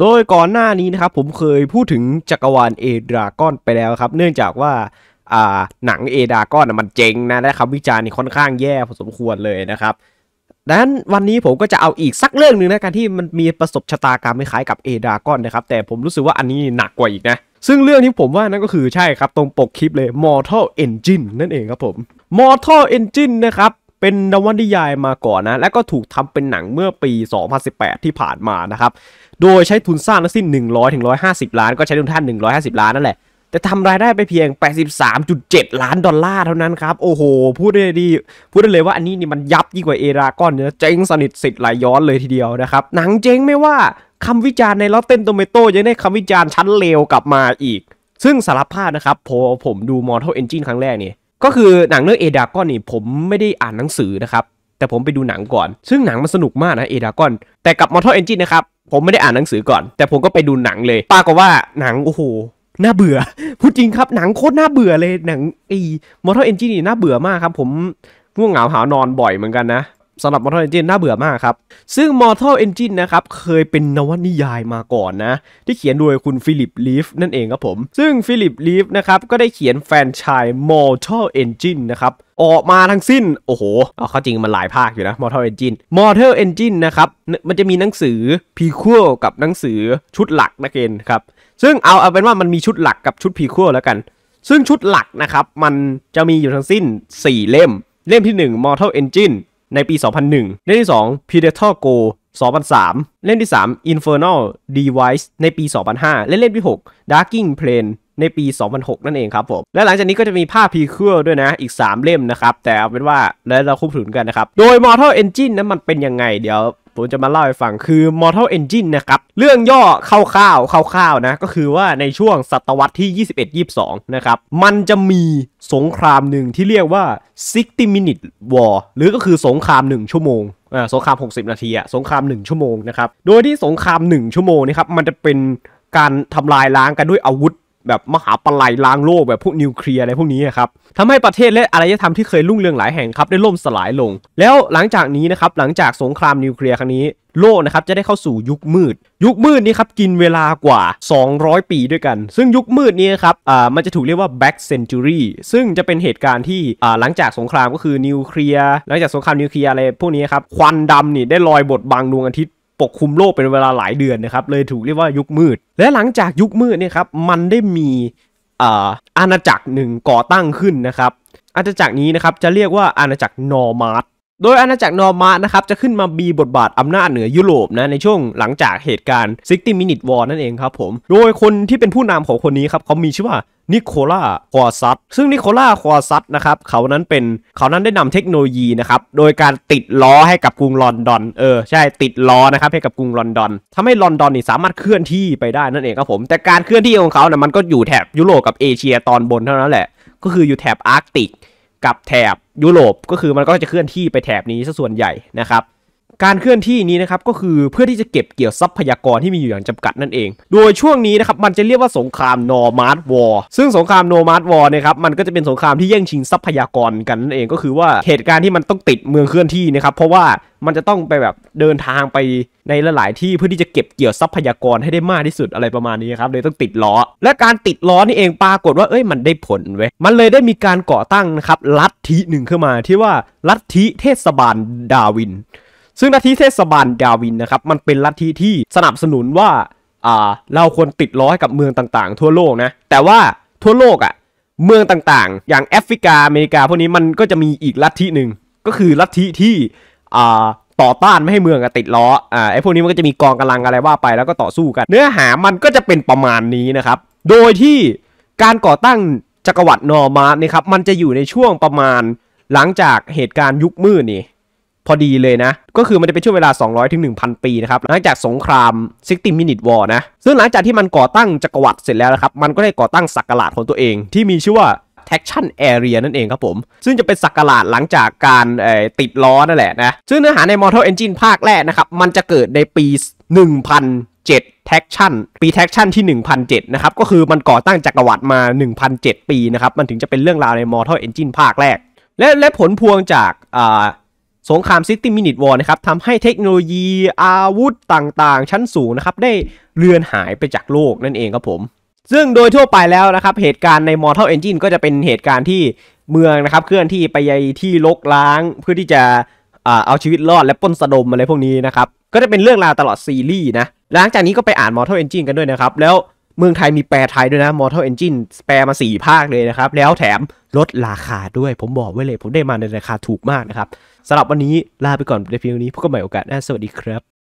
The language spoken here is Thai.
โดยก่อนหน้านี้นะครับ ผมเคยพูดถึงจักรวาลเอดราก้อนไปแล้วครับเนื่องจากว่าอ่าหนังเอดราก้อนมันเจ๋งนะและคำวิจารณ์นี่ค่อนข้างแย่พอสมควรเลยนะครับ ดังนั้นวันนี้ผมก็จะเอาอีกสักเรื่องหนึ่งนะการที่มันมีประสบชะตากรรมคล้ายกับเอดราก้อนนะครับแต่ผมรู้สึกว่าอันนี้หนักกว่าอีกนะ ซึ่งเรื่องที่ผมว่านั่นก็คือใช่ครับ ตรงปกคลิปเลย Mortal Engine นั่นเองครับผม Mortal Engine นะครับเป็นนวนิยายมาก่อนนะและก็ถูกทำเป็นหนังเมื่อปี 2018 ที่ผ่านมานะครับโดยใช้ทุนสร้างทั้งสิ้น 100ถึง150 ล้านก็ใช้ทุนท่าน 150 ล้านนั่นแหละ แต่ทำรายได้ไปเพียง 83.7 ล้านดอลลาร์เท่านั้นครับ โอ้โห พูดได้ดีพูดได้เลยว่าอันนี้นี่มันยับยิ่งกว่าเอราก้อนเนื้อเจ๊งสนิทสิทธิ์ไหลย้อนเลยทีเดียวนะครับหนังเจ๊งไม่ว่าคำวิจารณ์ในลอตเต้นโตเมโต้ยังได้คำวิจารณ์ชั้นเลวกลับมาอีก ซึ่งสารภาพนะครับพอผมดูมร์เทลเอนจิ้นครั้งแรกเนี่ยก็คือหนังเรื่องเอดากอนนี่ผมไม่ได้อ่านหนังสือนะครับ แต่ผมไปดูหนังก่อน ซึ่งหนังมันสนุกมากนะเอดากอนแต่กับมอเตอร์เอนจินนะครับผมไม่ได้อ่านหนังสือก่อน แต่ผมก็ไปดูหนังเลยปากว่าหนังโอ้โหน่าเบื่อพูดจริงครับ หนังโคตรน่าเบื่อเลยหนังไอ้มอเตอร์เอนจินนี่น่าเบื่อมากครับผมง่วงเหงาหานอนบ่อยเหมือนกันนะสำหรับ Mortal Engine น่าเบื่อมากครับ ซึ่ง Mortal Engine นะครับเคยเป็นนวนิยายมาก่อนนะที่เขียนโดยคุณฟิลิปลีฟนั่นเองครับผม ซึ่งฟิลิปลีฟนะครับก็ได้เขียนแฟนชาย Mortal Engine นะครับออกมาทั้งสิ้น โอ้โห เอาเข้าจริงมันหลายภาคอยู่นะ Mortal Engine Mortal Engine นะครับมันจะมีหนังสือพีควกับหนังสือชุดหลักนะเกณฑ์ครับ ซึ่งเอาเอาเป็นว่ามันมีชุดหลักกับชุดพีควแล้วกัน ซึ่งชุดหลักนะครับมันจะมีอยู่ทั้งสิ้น 4 เล่ม เล่มที่ 1 Mortal Engine ในปี 2001 เล่นที่ 2 Predator Go 2003 เล่นที่ 3 Infernal Device ในปี 2005 เล่นเล่มที่ 6 Darking Plane ในปี 2006 นั่นเองครับผม และหลังจากนี้ก็จะมีภาพพีเคอ่อด้วยนะ อีก 3 เล่มนะครับ แต่เอาเป็นว่าแล้วเราคุ้มถึงกันนะครับ โดย Mortal Engine นั้นมันเป็นยังไงเดี๋ยวผมจะมาเล่าให้ฟัง คือ Mortal Engine นะครับเรื่องย่อคร่าวๆคร่าวๆนะก็คือว่าในช่วงศตวรรษที่ 21-22 นะครับมันจะมีสงครามหนึ่งที่เรียกว่า 60 minute war หรือก็คือสงคราม 1 ชั่วโมงอ่าสงคราม 60 นาทีอะสงคราม 1 ชั่วโมงนะครับโดยที่สงคราม 1 ชั่วโมงนี่ครับมันจะเป็นการทำลายล้างกันด้วยอาวุธแบบมหาปลายล้างโลกแบบพวกนิวเคลียร์อะไรพวกนี้ครับทำให้ประเทศและอารยธรรมที่เคยรุ่งเรืองหลายแห่งครับได้ล่มสลายลง แล้วหลังจากนี้นะครับหลังจากสงครามนิวเคลียร์ครั้งนี้ โลกนะครับจะได้เข้าสู่ยุคมืด ยุคมืดนี้ครับกินเวลากว่า 200 ปีด้วยกัน ซึ่งยุคมืดนี้ครับอ่ามันจะถูกเรียกว่า b a c k Century ซึ่งจะเป็นเหตุการณ์ที่อ่าหลังจากสงครามก็คือนิวเคลียร์หลังจากสงครามนิวเคลียร์อะไรพวกนี้ครับควันดำนี่ได้ลอยบดบังดวงอาทิตย์ปกคลุมโลกเป็นเวลาหลายเดือนนะครับเลยถูกเรียกว่ายุคมืด และหลังจากยุคมืดเนี่ยครับมันได้มีอาณาจักรหนึ่งก่อตั้งขึ้นนะครับอาณาจักรนี้นะครับจะเรียกว่าอาณาจักรนอร์มาร์ดโดยอาณาจักรนอร์มานะครับจะขึ้นมามีบทบาทอำนาจเหนือยุโรปนะในช่วงหลังจากเหตุการณ์ซิกี้มินิทวอร์นั่นเองครับผมโดยคนที่เป็นผู้นำของคนนี้ครับเขามีชื่อว่านิโคล่าควอซัตซึ่งนิโคล่าควอซัตนะครับเขานั้นเป็นเขานั้นได้นำเทคโนโลยีนะครับโดยการติดล้อให้กับกรุงลอนดอน เออ ใช่ติดล้อนะครับให้กับกรุงลอนดอนทำให้ลอนดอนนี่สามารถเคลื่อนที่ไปได้นั่นเองครับผมแต่การเคลื่อนที่ของเขาเนี่ยมันก็อยู่แถบยุโรปกับเอเชียตอนบนเท่านั้นแหละก็คืออยู่แถบอาร์กติกับแถบยุโรปก็คือมันก็จะเคลื่อนที่ไปแถบนี้ซะส่วนใหญ่นะครับการเคลื่อนที่นี้นะครับก็คือเพื่อที่จะเก็บเกี่ยวทรัพยากรที่มีอยู่อย่างจำกัดนั่นเอง โดยช่วงนี้นะครับมันจะเรียกว่าสงครามนอมาร์ดวอร์ ซึ่งสงครามนอมาร์ดวอร์นะครับมันก็จะเป็นสงครามที่แย่งชิงทรัพยากรกันนั่นเอง ก็คือว่าเหตุการณ์ที่มันต้องติดเมืองเคลื่อนที่นะครับเพราะว่ามันจะต้องไปแบบเดินทางไปในลหลายๆที่เพื่อที่จะเก็บเกี่ยวทรัพยากรให้ได้มากที่สุดอะไรประมาณนี้ครับเลยต้องติดล้อ และการติดล้อนี่เองปรากฏว่าเอ้ยมันได้ผลเว้ย มันเลยได้มีการก่อตั้งนะครับลัทธิหนึ่งขึ้นมาที่ว่าลัทธิเทศบาลดาวินซึ่งลัทธิเทศบาลดาวินนะครับมันเป็นลัทธิที่สนับสนุนว่าอ่าเราควรติดล้อให้กับเมืองต่างๆ ทั่วโลกนะแต่ว่าทั่วโลกอะ่ะเมืองต่างๆ อย่างแอฟริกาอเมริกา พวกนี้มันก็จะมีอีกลัทธิหนึ่งก็คือลัทธิที่อ่าต่อต้านไม่ให้เมืองติดล้ออ่าไอ้พวกนี้มันก็จะมีกองกำลังอะไรว่าไปแล้วก็ต่อสู้กันเนื้อหามันก็จะเป็นประมาณนี้นะครับโดยที่การก่อตั้งจักรวรรดินอร์มาส์นะครับมันจะอยู่ในช่วงประมาณหลังจากเหตุการณ์ยุคมืดนี่พอดีเลยนะ ก็คือมันจะเป็นช่วงเวลา 200ถึงหนึ0ปีนะครับ หลังจากสงครามซติมินิทวอร์นะ ซึ่งหลังจากที่มันก่อตั้งจักรวรรดิเสร็จแล้วนะครับ มันก็ได้ก่อตั้งสักราชของตัวเอง ที่มีชื่อว่าแท็กชั่นแอเรียนั่นเองครับผม ซึ่งจะเป็นสักราชหลังจากการติดล้อนั่นแหละนะ ซึ่งเนื้อหาใน Mortal Engine ภาคแรกนะครับ มันจะเกิดในปี1007แท็กชั่นปีแท็กชั่นที่1007นะครับ ก็คือมันก่อตั้งจักรวรรดิมา1007ปีนะครับมันถึงจะเป็นเรื่องราวใน Mortal Engine ภาคแรกและและผลพวงจากอ่าสงครามซิตี้มินิทวอร์นะครับทำให้เทคโนโลยีอาวุธต่างๆ ชั้นสูงนะครับได้เลือนหายไปจากโลกนั่นเองครับผม ซึ่งโดยทั่วไปแล้วนะครับเหตุการณ์ใน Mortal Engine ก็จะเป็นเหตุการณ์ที่เมืองนะครับเคลื่อนที่ไปยัยที่ลกล้าง เพื่อที่จะเอาชีวิตรอดและป้นสะดมอะไรพวกนี้นะครับก็จะเป็นเรื่องราวตลอดซีรีส์นะหลังจากนี้ก็ไปอ่าน Mortal Engine กันด้วยนะครับแล้วเมืองไทยมีแปลไทยด้วยนะ Mortal Engine แปลมา 4 ภาคเลยนะครับ แล้วแถมลดราคาด้วยผมบอกไว้เลยผมได้มาในราคาถูกมากนะครับสำหรับวันนี้ ลาไปก่อนในเพียงนี้พบกันใหม่โอกาสหน้าสวัสดีครับ